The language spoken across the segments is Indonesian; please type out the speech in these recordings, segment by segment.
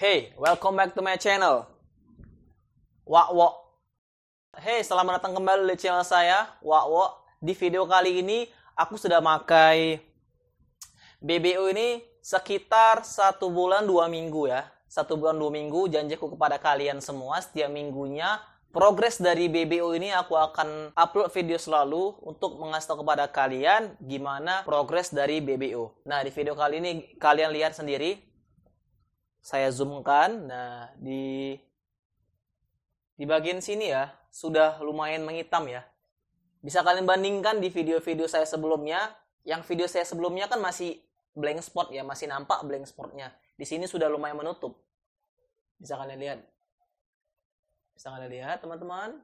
Hey, welcome back to my channel. Wakwo. Hey, selamat datang kembali di channel saya, Wakwo. Di video kali ini, aku sudah pakai BBU ini sekitar satu bulan dua minggu ya. Satu bulan dua minggu, janjiku kepada kalian semua setiap minggunya progres dari BBO ini aku akan upload video selalu untuk mengasih kepada kalian gimana progres dari BBO. Nah, di video kali ini kalian lihat sendiri saya zoomkan. Nah, di di bagian sini ya, sudah lumayan menghitam ya. Bisa kalian bandingkan di video-video saya sebelumnya, yang video saya sebelumnya kan masih blank spot ya, masih nampak blank spotnya. Di sini sudah lumayan menutup. Bisa kalian lihat. Bisa kalian lihat, teman-teman.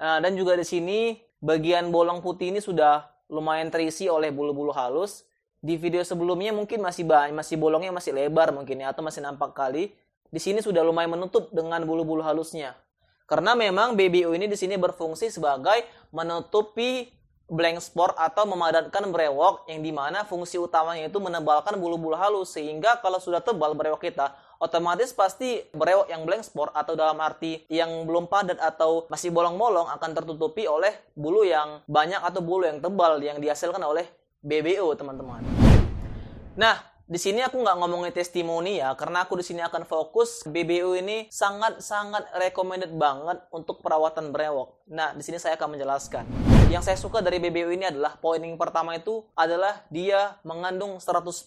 Nah, dan juga di sini bagian bolong putih ini sudah lumayan terisi oleh bulu-bulu halus di video sebelumnya mungkin masih banyak masih bolongnya masih lebar mungkin ya atau masih nampak kali di sini sudah lumayan menutup dengan bulu-bulu halusnya karena memang BBU ini di sini berfungsi sebagai menutupi blank spot atau memadatkan brewok yang dimana fungsi utamanya itu menebalkan bulu-bulu halus sehingga kalau sudah tebal brewok kita otomatis pasti brewok yang blank spot atau dalam arti yang belum padat atau masih bolong-bolong akan tertutupi oleh bulu yang banyak atau bulu yang tebal yang dihasilkan oleh BBO teman-teman. Nah, di sini aku nggak ngomongin testimoni ya, karena aku di sini akan fokus BBO ini sangat-sangat recommended banget untuk perawatan brewok. Nah, di sini saya akan menjelaskan. Yang saya suka dari BBO ini adalah poin yang pertama itu adalah dia mengandung 100%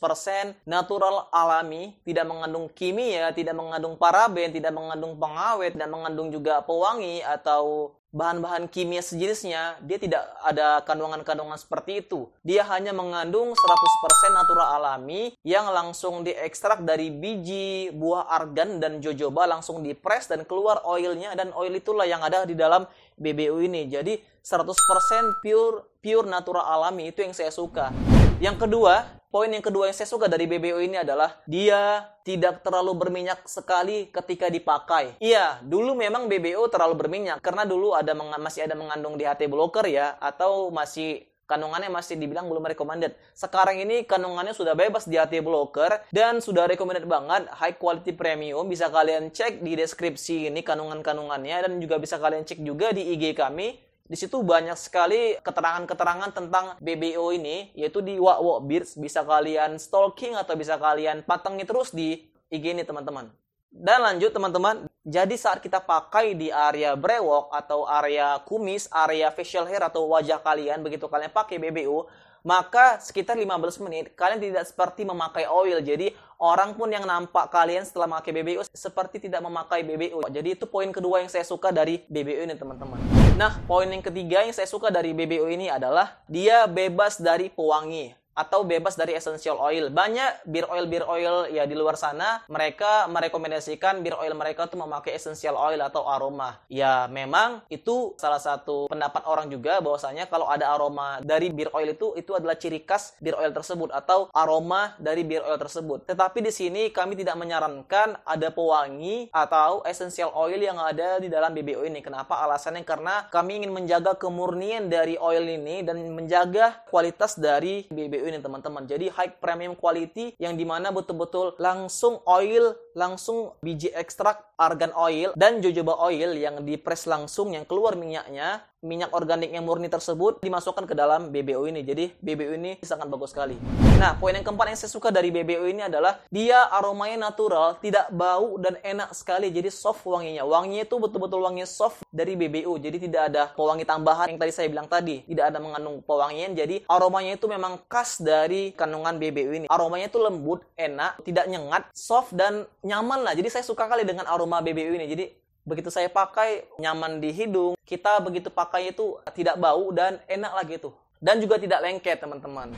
natural alami, tidak mengandung kimia, tidak mengandung paraben, tidak mengandung pengawet, tidak mengandung juga pewangi atau bahan-bahan kimia sejenisnya, dia tidak ada kandungan-kandungan seperti itu. Dia hanya mengandung 100% natural alami yang langsung diekstrak dari biji buah argan dan jojoba langsung dipres dan keluar oilnya dan oil itulah yang ada di dalam BBU ini. Jadi 100% pure pure natural alami itu yang saya suka. Yang kedua, poin yang kedua yang saya suka dari BBO ini adalah dia tidak terlalu berminyak sekali ketika dipakai. Iya, dulu memang BBO terlalu berminyak karena dulu ada masih ada mengandung DHT blocker ya atau masih kandungannya masih dibilang belum recommended. Sekarang ini kandungannya sudah bebas di AT blocker dan sudah recommended banget high quality premium. Bisa kalian cek di deskripsi ini kandungan-kandungannya dan juga bisa kalian cek juga di IG kami di situ banyak sekali keterangan-keterangan tentang BBO ini, yaitu di Wakwo Beards. Bisa kalian stalking atau bisa kalian patengi terus di IG ini teman-teman. Dan lanjut teman-teman, jadi saat kita pakai di area brewok atau area kumis, area facial hair atau wajah kalian, begitu kalian pakai BBO, maka sekitar 15 menit kalian tidak seperti memakai oil. Jadi orang pun yang nampak kalian setelah memakai BBO seperti tidak memakai BBO. Jadi itu poin kedua yang saya suka dari BBO ini teman-teman. Nah, poin yang ketiga yang saya suka dari BBO ini adalah dia bebas dari pewangi atau bebas dari essential oil. Banyak bir oil bir oil ya di luar sana mereka merekomendasikan bir oil mereka tuh memakai essential oil atau aroma. Ya memang itu salah satu pendapat orang juga bahwasanya kalau ada aroma dari bir oil itu itu adalah ciri khas bir oil tersebut atau aroma dari bir oil tersebut. Tetapi di sini kami tidak menyarankan ada pewangi atau essential oil yang ada di dalam BBO ini. Kenapa? Alasannya karena kami ingin menjaga kemurnian dari oil ini dan menjaga kualitas dari BBO ini teman-teman. Jadi high premium quality yang dimana betul-betul langsung oil langsung biji ekstrak argan oil dan jojoba oil yang dipres langsung yang keluar minyaknya minyak organik yang murni tersebut dimasukkan ke dalam BBO ini jadi BBO ini sangat bagus sekali nah poin yang keempat yang saya suka dari BBO ini adalah dia aromanya natural tidak bau dan enak sekali jadi soft wanginya wanginya itu betul-betul wangi soft dari BBO jadi tidak ada pewangi tambahan yang tadi saya bilang tadi tidak ada mengandung pewangian jadi aromanya itu memang khas dari kandungan BBO ini aromanya itu lembut enak tidak nyengat soft dan nyaman lah. Jadi saya suka kali dengan aroma BBU ini. Jadi begitu saya pakai nyaman di hidung, kita begitu pakai itu tidak bau dan enak lagi tuh Dan juga tidak lengket teman-teman.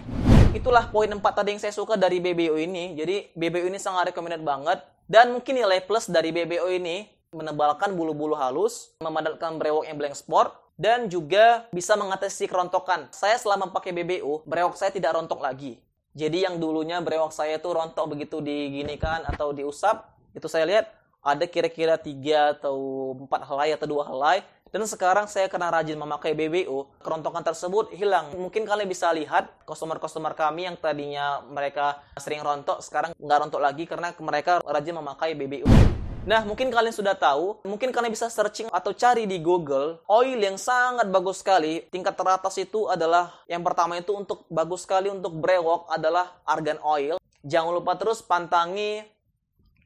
Itulah poin 4 tadi yang saya suka dari BBU ini. Jadi BBU ini sangat recommended banget. Dan mungkin nilai plus dari BBU ini menebalkan bulu-bulu halus, memadatkan brewok yang blank sport, dan juga bisa mengatasi kerontokan. Saya selama pakai BBU brewok saya tidak rontok lagi. Jadi yang dulunya brewok saya itu rontok begitu diginikan atau diusap, itu saya lihat ada kira-kira tiga atau empat helai atau dua helai. Dan sekarang saya kena rajin memakai BBU kerontokan tersebut hilang. Mungkin kalian bisa lihat customer-customer kami yang tadinya mereka sering rontok, sekarang nggak rontok lagi karena mereka rajin memakai BBU. Nah, mungkin kalian sudah tahu, mungkin kalian bisa searching atau cari di Google, oil yang sangat bagus sekali, tingkat teratas itu adalah, yang pertama itu untuk bagus sekali untuk brewok adalah argan oil. Jangan lupa terus pantangi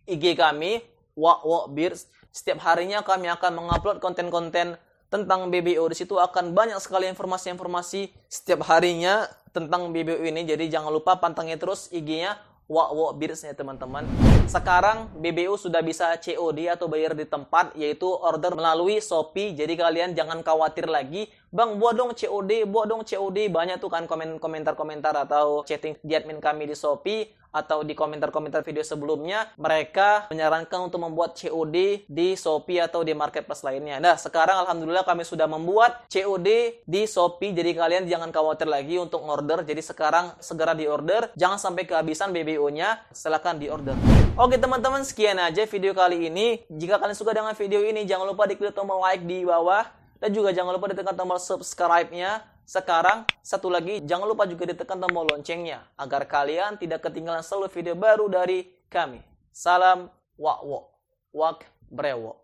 IG kami, Wak Wak Beers. Setiap harinya kami akan mengupload konten-konten tentang BBO. Di situ akan banyak sekali informasi-informasi setiap harinya tentang BBO ini. Jadi jangan lupa pantangi terus IG-nya wak-wak beersnya teman-teman. Sekarang BBU sudah bisa COD atau bayar di tempat yaitu order melalui Shopee. Jadi kalian jangan khawatir lagi Bang, buat dong COD, buat dong COD. Banyak tuh kan komentar-komentar atau chatting di admin kami di Shopee atau di komentar-komentar video sebelumnya, mereka menyarankan untuk membuat COD di Shopee atau di marketplace lainnya. Nah, sekarang alhamdulillah kami sudah membuat COD di Shopee, jadi kalian jangan khawatir lagi untuk order. Jadi sekarang segera di order, jangan sampai kehabisan BBO-nya, silahkan di order. Oke teman-teman, sekian aja video kali ini. Jika kalian suka dengan video ini, jangan lupa diklik tombol like di bawah dan juga jangan lupa ditekan tombol subscribe-nya. Sekarang, satu lagi, jangan lupa juga ditekan tombol loncengnya agar kalian tidak ketinggalan selalu video baru dari kami. Salam wak wak, wak brewok